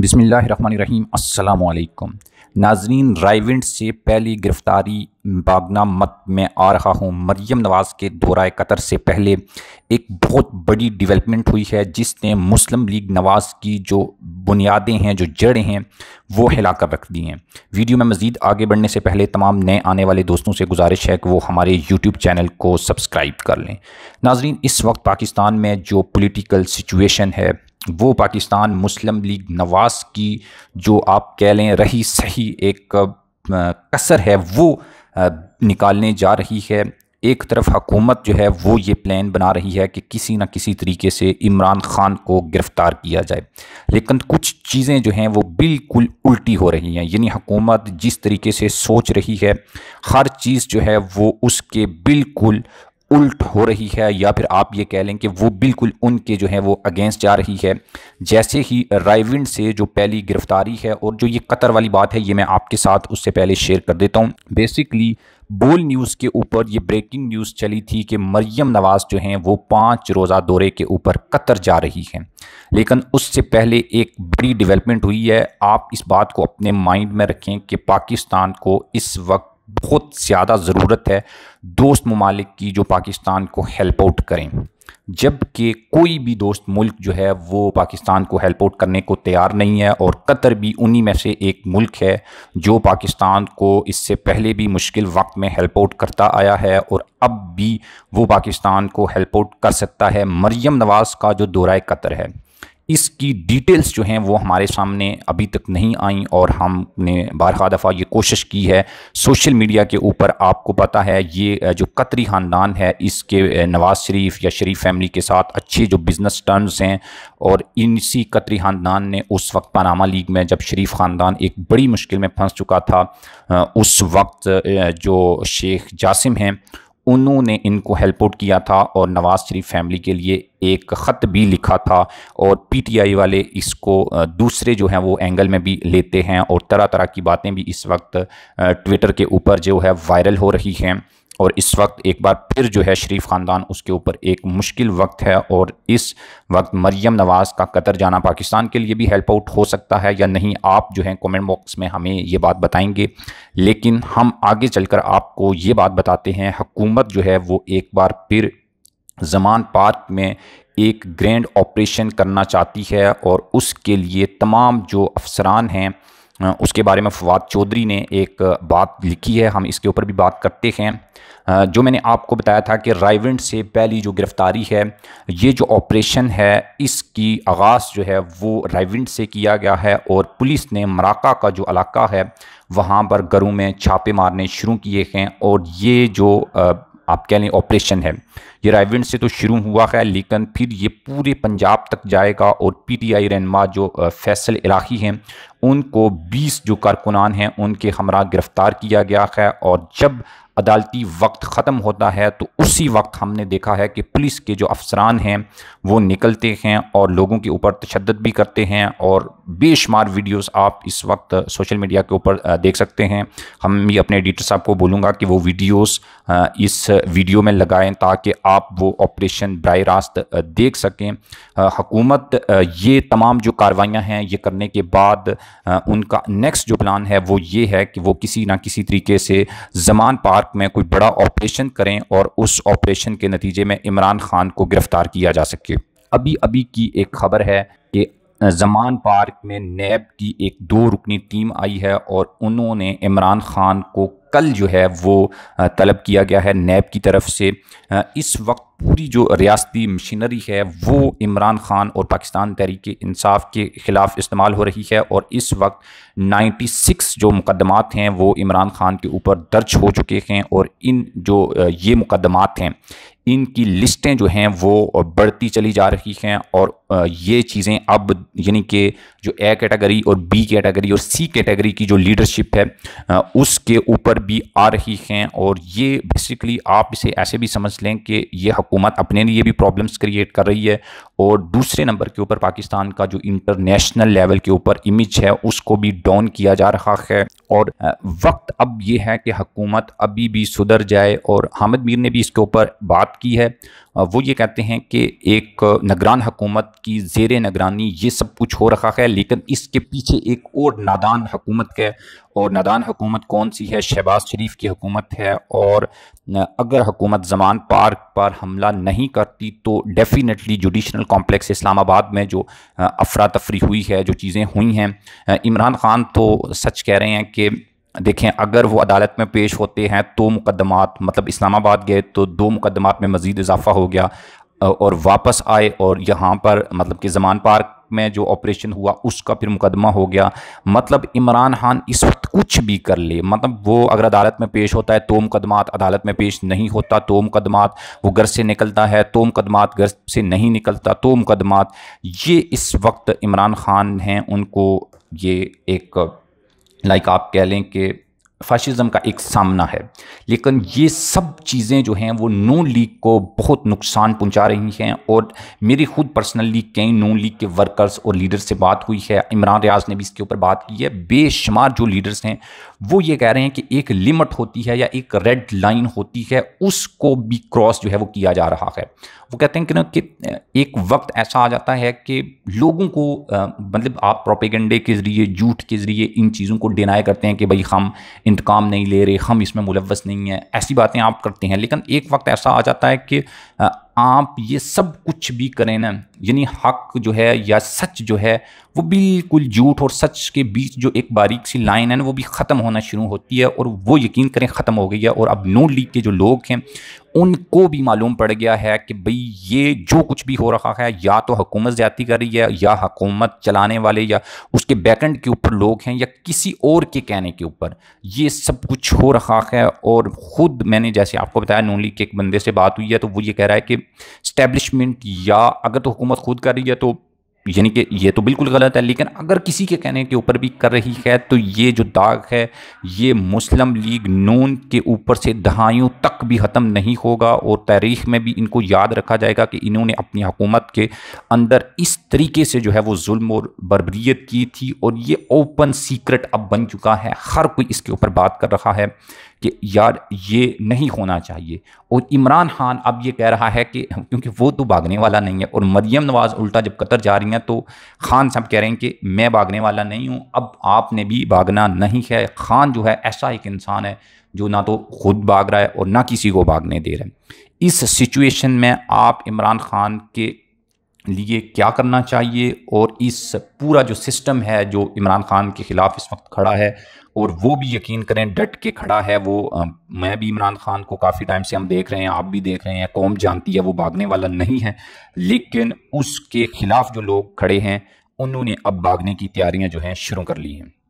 बिसमीम अल्लाम नाजरीन राइविंड से पहली गिरफ़्तारी बागना मत में आ रहा हूँ मरियम नवाज़ के दौरा कतर से पहले एक बहुत बड़ी डेवलपमेंट हुई है जिसने मुस्लिम लीग नवाज़ की जो बुनियादें हैं जो जड़ें हैं वो हिला कर रख दी हैं वीडियो में मज़ीद आगे बढ़ने से पहले तमाम नए आने वाले दोस्तों से गुजारिश है कि वो हमारे यूट्यूब चैनल को सब्सक्राइब कर लें नाजरीन इस वक्त पाकिस्तान में जो पोलिटिकल सिचुएशन है वो पाकिस्तान मुस्लिम लीग नवाज की जो आप कह लें रही सही एक कसर है वो निकालने जा रही है एक तरफ हकूमत जो है वो ये प्लान बना रही है कि किसी न किसी तरीके से इमरान खान को गिरफ़्तार किया जाए लेकिन कुछ चीज़ें जो हैं वो बिल्कुल उल्टी हो रही हैं यानी हकूमत जिस तरीके से सोच रही है हर चीज़ जो है वो उसके बिल्कुल उल्ट हो रही है या फिर आप ये कह लें कि वो बिल्कुल उनके जो है वो अगेंस्ट जा रही है जैसे ही राइविंड से जो पहली गिरफ्तारी है और जो ये कतर वाली बात है ये मैं आपके साथ उससे पहले शेयर कर देता हूँ बेसिकली बोल न्यूज़ के ऊपर ये ब्रेकिंग न्यूज़ चली थी कि मरियम नवाज़ जो हैं वो पाँच रोज़ा दौरे के ऊपर कतर जा रही हैं लेकिन उससे पहले एक बड़ी डेवलपमेंट हुई है आप इस बात को अपने माइंड में रखें कि पाकिस्तान को इस वक्त बहुत ज़्यादा ज़रूरत है दोस्त ममालिक की जो पाकिस्तान को हेल्प आउट करें जबकि कोई भी दोस्त मुल्क जो है वो पाकिस्तान को हेल्प आउट करने को तैयार नहीं है और कतर भी उन्हीं में से एक मुल्क है जो पाकिस्तान को इससे पहले भी मुश्किल वक्त में हेल्प आउट करता आया है और अब भी वो पाकिस्तान को हेल्प आउट कर सकता है मरियम नवाज़ का जो दौरा कतर है इसकी डिटेल्स जो हैं वो हमारे सामने अभी तक नहीं आई और हमने बारह दफ़ा ये कोशिश की है सोशल मीडिया के ऊपर आपको पता है ये जो कतरी ख़ानदान है इसके नवाज़ शरीफ या शरीफ फैमिली के साथ अच्छे जो बिज़नेस टर्म्स हैं और इसी कतरी ख़ानदान ने उस वक्त पानामा लीग में जब शरीफ ख़ानदान एक बड़ी मुश्किल में फंस चुका था उस वक्त जो शेख जासिम हैं उन्होंने इनको हेल्प आउट किया था और नवाज़ शरीफ फैमिली के लिए एक ख़त भी लिखा था और पीटीआई वाले इसको दूसरे जो हैं वो एंगल में भी लेते हैं और तरह तरह की बातें भी इस वक्त ट्विटर के ऊपर जो है वायरल हो रही हैं और इस वक्त एक बार फिर जो है शरीफ ख़ानदान उसके ऊपर एक मुश्किल वक्त है और इस वक्त मरियम नवाज़ का कतर जाना पाकिस्तान के लिए भी हेल्प आउट हो सकता है या नहीं आप जो है कमेंट बॉक्स में हमें ये बात बताएंगे लेकिन हम आगे चलकर आपको ये बात बताते हैं हकूमत जो है वो एक बार फिर जमान पार्क में एक ग्रैंड ऑपरेशन करना चाहती है और उसके लिए तमाम जो अफसरान हैं उसके बारे में फवाद चौधरी ने एक बात लिखी है हम इसके ऊपर भी बात करते हैं जो मैंने आपको बताया था कि रायवेंट से पहली जो गिरफ़्तारी है ये जो ऑपरेशन है इसकी आगाज़ जो है वो रायवेंट से किया गया है और पुलिस ने मराका का जो इलाका है वहाँ पर घरों में छापे मारने शुरू किए हैं और ये जो आप कह लें ऑपरेशन है ये रायविंड से तो शुरू हुआ है लेकिन फिर ये पूरे पंजाब तक जाएगा और पी टी आई रहनमा जो फैसल इलाही हैं उनको बीस जो कारकुनान हैं उनके हमरा गिरफ़्तार किया गया है और जब अदालती वक्त ख़त्म होता है तो उसी वक्त हमने देखा है कि पुलिस के जो अफसरान हैं वो निकलते हैं और लोगों के ऊपर तशद भी करते हैं और बेशुमार वीडियोस आप इस वक्त सोशल मीडिया के ऊपर देख सकते हैं हम भी अपने एडिटर साहब को बोलूँगा कि वो वीडियोस इस वीडियो में लगाएं ताकि ताकि आप वो ऑपरेशन बर रास्त देख सकें हकूमत ये तमाम जो कार्रवाइयाँ हैं ये करने के बाद उनका नेक्स्ट जो प्लान है वो ये है कि वो किसी ना किसी तरीके से जमान पार्क में कोई बड़ा ऑपरेशन करें और उस ऑपरेशन के नतीजे में इमरान खान को गिरफ्तार किया जा सके अभी अभी की एक खबर है कि जमान पार्क में नैब की एक दो रुकनी टीम आई है और उन्होंने इमरान खान को कल जो है वो तलब किया गया है नैब की तरफ से इस वक्त पूरी जो रियासती मशीनरी है वो इमरान ख़ान और पाकिस्तान तहरीक इंसाफ के ख़िलाफ़ इस्तेमाल हो रही है और इस वक्त 96 जो मुकदमात हैं वो इमरान ख़ान के ऊपर दर्ज हो चुके हैं और इन जो ये मुकदमात हैं इनकी लिस्टें जो हैं वो बढ़ती चली जा रही हैं और ये चीज़ें अब यानी कि जो ए कैटेगरी और बी कैटेगरी और सी कैटेगरी की जो लीडरशिप है उसके ऊपर भी आ रही हैं और ये बेसिकली आप इसे ऐसे भी समझ लें कि ये हुकूमत अपने लिए भी प्रॉब्लम्स क्रिएट कर रही है और दूसरे नंबर के ऊपर पाकिस्तान का जो इंटरनेशनल लेवल के ऊपर इमेज है उसको भी डाउन किया जा रहा है और वक्त अब ये है कि हकूमत अभी भी सुधर जाए और हामिद मीर ने भी इसके ऊपर बात की है वो ये कहते हैं कि एक नगरान हकूमत की जेर नगरानी ये सब कुछ हो रखा है लेकिन इसके पीछे एक और नादान हकूमत है और नादान हकूमत कौन सी है शहबाज शरीफ की हकूमत है और अगर हकूमत जमान पार्क पर हमला नहीं करती तो डेफिनेटली जुडिशनल कॉम्प्लेक्स इस्लामाबाद में जो अफरा तफरी हुई है जो चीज़ें हुई हैं इमरान खान तो सच कह रहे हैं कि कि देखें अगर वो अदालत में पेश होते हैं तो मुकदमात मतलब इस्लामाबाद गए तो दो मुकदमात में मज़ीद इजाफा हो गया और वापस आए और यहाँ पर मतलब कि जमान पार्क में जो ऑपरेशन हुआ उसका फिर मुकदमा हो गया मतलब इमरान खान इस वक्त कुछ भी कर ले मतलब वो अगर अदालत में पेश होता है तो मुकदमात अदालत में पेश नहीं होता तो मुकदमात वो घर से निकलता है तो मुकदमात घर से नहीं निकलता तो मुकदमात ये इस वक्त इमरान खान हैं उनको ये एक लाइक आप कह लें कि फाशिज़म का एक सामना है लेकिन ये सब चीज़ें जो हैं वो नून लीग को बहुत नुकसान पहुंचा रही हैं और मेरी खुद पर्सनली कई नून लीग के वर्कर्स और लीडर से बात हुई है इमरान रियाज ने भी इसके ऊपर बात की है बेशुमार जो लीडर्स हैं वो ये कह रहे हैं कि एक लिमिट होती है या एक रेड लाइन होती है उसको भी क्रॉस जो है वो किया जा रहा है वो कहते हैं कि ना कि एक वक्त ऐसा आ जाता है कि लोगों को मतलब आप प्रोपेगेंडे के ज़रिए झूठ के ज़रिए इन चीज़ों को डिनाई करते हैं कि भाई हम इंतकाम नहीं ले रहे हम इसमें मुलवस नहीं है ऐसी बातें आप करते हैं लेकिन एक वक्त ऐसा आ जाता है कि आप ये सब कुछ भी करें ना यानी हक जो है या सच जो है वो बिल्कुल झूठ और सच के बीच जो एक बारीक सी लाइन है ना वो भी ख़त्म होना शुरू होती है और वो यकीन करें ख़त्म हो गई है और अब नो लीग के जो लोग हैं उनको भी मालूम पड़ गया है कि भाई ये जो कुछ भी हो रहा है या तो हुकूमत ज़्यादा कर रही है या हकूमत चलाने वाले या उसके बैकेंड के ऊपर लोग हैं या किसी और के कहने के ऊपर ये सब कुछ हो रहा है और ख़ुद मैंने जैसे आपको बताया नून लीग के एक बंदे से बात हुई है तो वो ये कह रहा है कि स्टैब्लिशमेंट या अगर तो हुकूमत खुद कर रही है तो यानी कि ये तो बिल्कुल गलत है लेकिन अगर किसी के कहने के ऊपर भी कर रही है तो ये जो दाग है ये मुस्लिम लीग नून के ऊपर से दहाइयों तक भी ख़त्म नहीं होगा और तारीख में भी इनको याद रखा जाएगा कि इन्होंने अपनी हुकूमत के अंदर इस तरीके से जो है वो जुल्म और बरबरीत की थी और ये ओपन सीक्रेट अब बन चुका है हर कोई इसके ऊपर बात कर रहा है कि यार ये नहीं होना चाहिए और इमरान खान अब ये कह रहा है कि क्योंकि वो तो भागने वाला नहीं है और मरियम नवाज़ उल्टा जब कतर जा रही हैं तो खान साहब कह रहे हैं कि मैं भागने वाला नहीं हूँ अब आपने भी भागना नहीं है खान जो है ऐसा एक इंसान है जो ना तो खुद भाग रहा है और ना किसी को भागने दे रहा है इस सिचुएशन में आप इमरान खान के लिए क्या करना चाहिए और इस पूरा जो सिस्टम है जो इमरान खान के ख़िलाफ़ इस वक्त खड़ा है और वो भी यकीन करें डट के खड़ा है वो आ, मैं भी इमरान खान को काफ़ी टाइम से हम देख रहे हैं आप भी देख रहे हैं कौम जानती है वो भागने वाला नहीं है लेकिन उसके ख़िलाफ़ जो लोग खड़े हैं उन्होंने अब भागने की तैयारियां जो हैं शुरू कर ली हैं